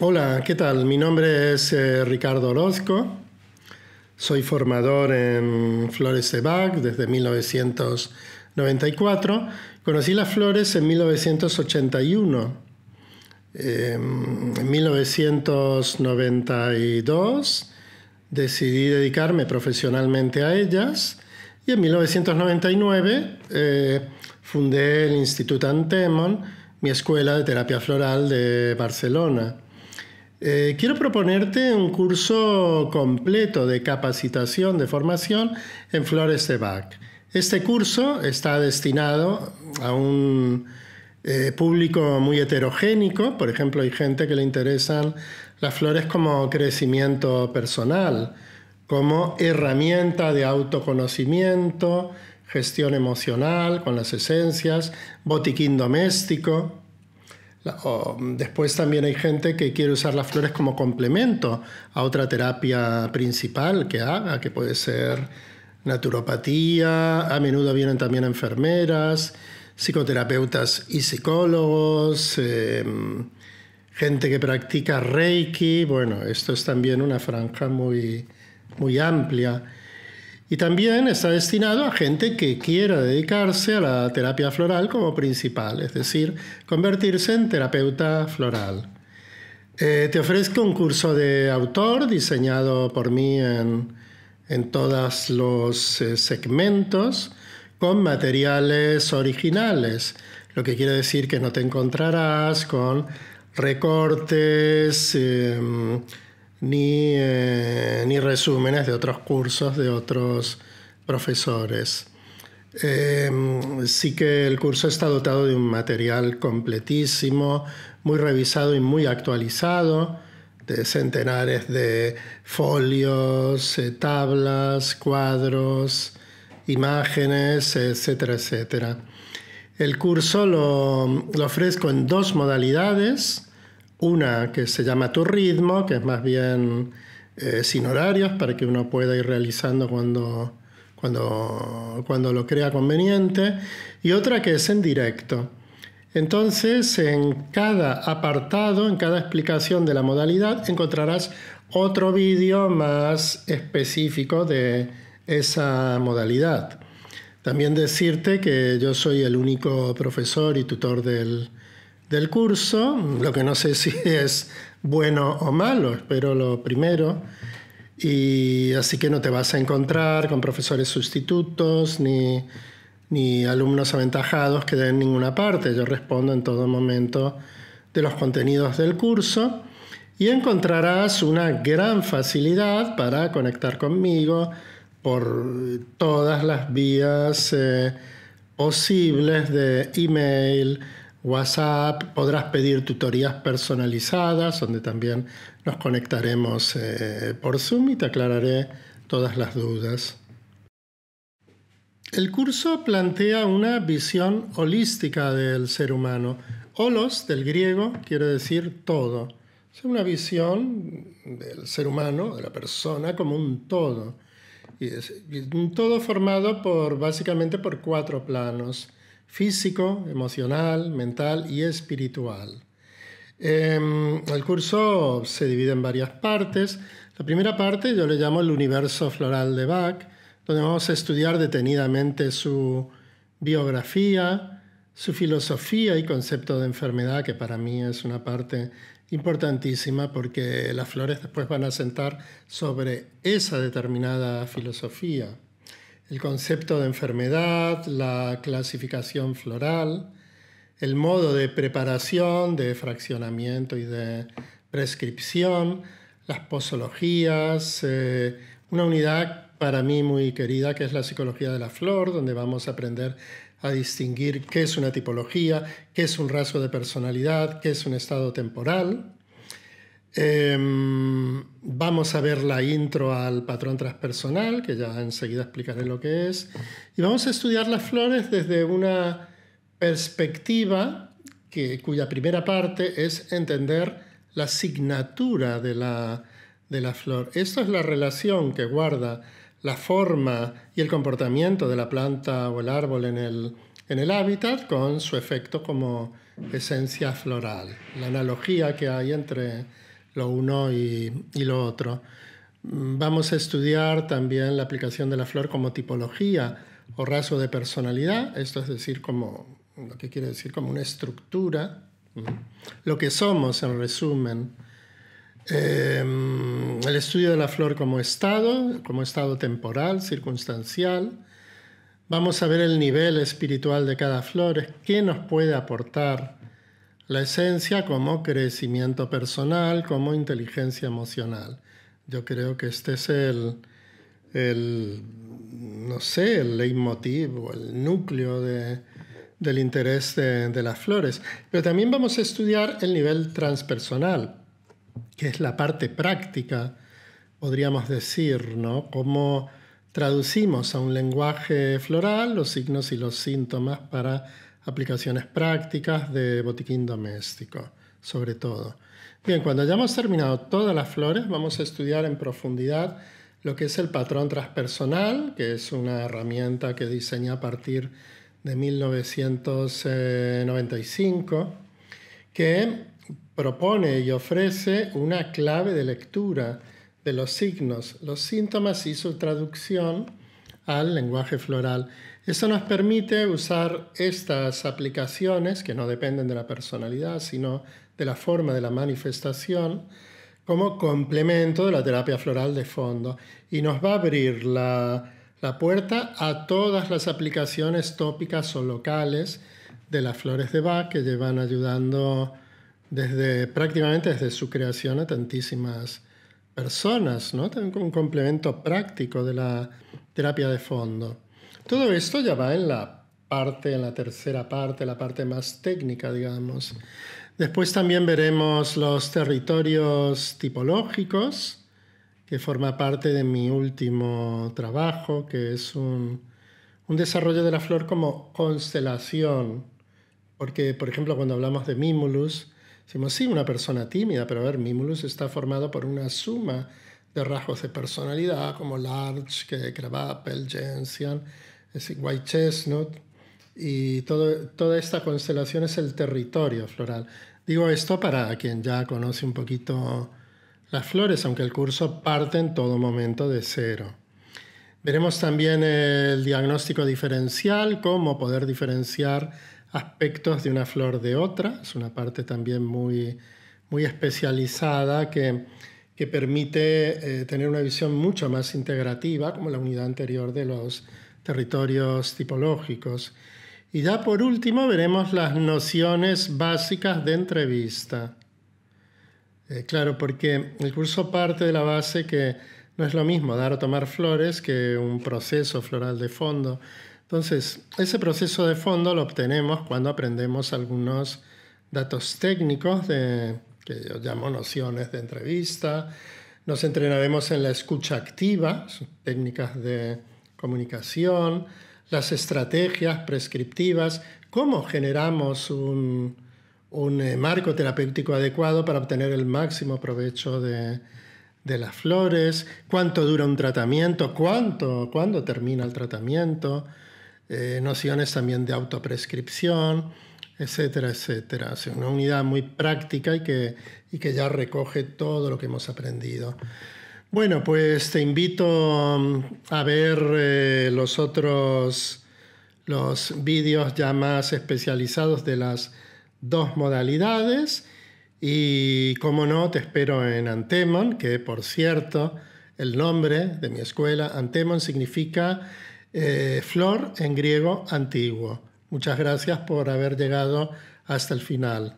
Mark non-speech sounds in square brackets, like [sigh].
Hola, ¿qué tal? Mi nombre es eh, Ricardo Orozco. Soy formador en flores de Bach desde 1994. Conocí las flores en 1981. Em, en 1992 decidí dedicarme profesionalmente a ellas y en 1999 eh, fundé el Instituto Antemon, mi escuela de terapia floral de Barcelona. Eh, quiero proponerte un curso completo de capacitación, de formación en flores de Bach. Este curso está destinado a un eh, público muy heterogénico. Por ejemplo, hay gente que le interesan las flores como crecimiento personal, como herramienta de autoconocimiento, gestión emocional con las esencias, botiquín doméstico después también hay gente que quiere usar las flores como complemento a otra terapia principal que haga, que puede ser naturopatía, a menudo vienen también enfermeras, psicoterapeutas y psicólogos, em, gente que practica reiki, bueno, esto es también una franja muy amplia. Y también está destinado a gente que quiera dedicarse a la terapia floral como principal, es decir, convertirse en terapeuta floral. Eh, te ofrezco un curso de autor diseñado por mí en, todos los eh, segmentos con materiales originales, lo que quiere decir que no te encontrarás con recortes. Em, eh, ni, resúmenes de otros cursos de otros profesores. Em, sí que el curso está dotado de un material completísimo, muy revisado y muy actualizado, de centenares de folios, eh, tablas, cuadros, imágenes, etcétera, etcétera. El curso lo ofrezco en dos modalidades. Una que se llama Tu ritmo, que es más bien eh, sin horarios para que uno pueda ir realizando cuando, cuando, cuando lo crea conveniente. Y otra que es en directo. Entonces, en cada apartado, en cada explicación de la modalidad, encontrarás otro vídeo más específico de esa modalidad. También decirte que yo soy el único profesor y tutor del, del curso, lo que no sé si [laughs] es bueno o malo, espero lo primero. Y así que no te vas a encontrar con profesores sustitutos ni, alumnos aventajados que den ninguna parte. Yo respondo en todo momento de los contenidos del curso y encontrarás una gran facilidad para conectar conmigo por todas las vías eh, posibles de email, WhatsApp, podrás pedir tutorías personalizadas, donde también nos conectaremos eh, por Zoom y te aclararé todas las dudas. El curso plantea una visión holística del ser humano. Holos, del griego, quiere decir todo. Es una visión del ser humano, de la persona, como un todo. Y un todo formado básicamente por cuatro planos físico, emocional, mental y espiritual. Em, el curso se divide en varias partes. La primera parte yo le llamo el universo floral de Bach, donde vamos a estudiar detenidamente su biografía, su filosofía y concepto de enfermedad, que para mí es una parte importantísima porque las flores después van a sentar sobre esa determinada filosofía el concepto de enfermedad, la clasificación floral, el modo de preparación, de fraccionamiento y de prescripción, las posologías, eh, una unidad para mí muy querida que es la psicología de la flor, donde vamos a aprender a distinguir qué es una tipología, qué es un rasgo de personalidad, qué es un estado temporal. Em, vamos a ver la intro al patrón transpersonal, que ya enseguida explicaré lo que es. Y vamos a estudiar las flores desde una perspectiva que, cuya primera parte es entender la signatura de la, flor. Esto es la relación que guarda la forma y el comportamiento de la planta o el árbol en el, en el hábitat con su efecto como esencia floral. La analogía que hay entre lo uno y, lo otro. Mm, vamos a estudiar también la aplicación de la flor como tipología o rasgo de personalidad, esto es decir, como lo que quiere decir como una estructura, lo que somos en resumen. Em, el estudio de la flor como estado, como estado temporal, circunstancial. Vamos a ver el nivel espiritual de cada flor, qué nos puede aportar la esencia como crecimiento personal, como inteligencia emocional. Yo creo que este es el, no sé, el leitmotiv o el núcleo del interés de, las flores. Pero también vamos a estudiar el nivel transpersonal, que es la parte práctica, podríamos decir, ¿no? Cómo traducimos a un lenguaje floral los signos y los síntomas para aplicaciones prácticas de botiquín doméstico, sobre todo. Bien, cuando hayamos terminado todas las flores, vamos a estudiar en profundidad lo que es el patrón transpersonal, que es una herramienta que diseñé a partir de 1995, que propone y ofrece una clave de lectura de los signos, los síntomas y su traducción al lenguaje floral. Eso nos permite usar estas aplicaciones que no dependen de la personalidad, sino de la forma de la manifestación, como complemento de la terapia floral de fondo. Y nos va a abrir la, puerta a todas las aplicaciones tópicas o locales de las flores de Bach que llevan ayudando desde prácticamente desde su creación a tantísimas personas, ¿no? También un complemento práctico de la terapia de fondo. Todo esto ya va en la parte, en la tercera parte, la parte más técnica, digamos. Después también veremos los territorios tipológicos, que forma parte de mi último trabajo, que es un, un desarrollo de la flor como constelación. Porque, por ejemplo, cuando hablamos de Mimulus, Decimos, sí, una persona tímida, pero a ver, Mimulus está formado por una suma de rasgos de personalidad como Larch, Krabappel, Jensen, White Chestnut, y toda esta constelación es el territorio floral. Digo esto para quien ya conoce un poquito las flores, aunque el curso parte en todo momento de cero. Veremos también el diagnóstico diferencial, cómo poder diferenciar aspectos de una flor de otra. Es una parte también muy, muy especializada que, permite eh, tener una visión mucho más integrativa, como la unidad anterior de los territorios tipológicos. Y ya por último veremos las nociones básicas de entrevista. Eh, claro, porque el curso parte de la base que no es lo mismo dar o tomar flores que un proceso floral de fondo. Entonces, ese proceso de fondo lo obtenemos cuando aprendemos algunos datos técnicos de, que yo llamo nociones de entrevista. Nos entrenaremos en la escucha activa, técnicas de comunicación, las estrategias prescriptivas, cómo generamos un, un eh, marco terapéutico adecuado para obtener el máximo provecho de, de las flores, cuánto dura un tratamiento, cuánto, cuándo termina el tratamiento, eh, nociones también de autoprescripción, etcétera, etcétera. Es una unidad muy práctica y que, que ya recoge todo lo que hemos aprendido. Bueno, pues te invito um, a ver eh, los otros los vídeos ya más especializados de las dos modalidades y como no te espero en Antemon, que por cierto el nombre de mi escuela Antemon significa eh, flor en griego antiguo. Muchas gracias por haber llegado hasta el final.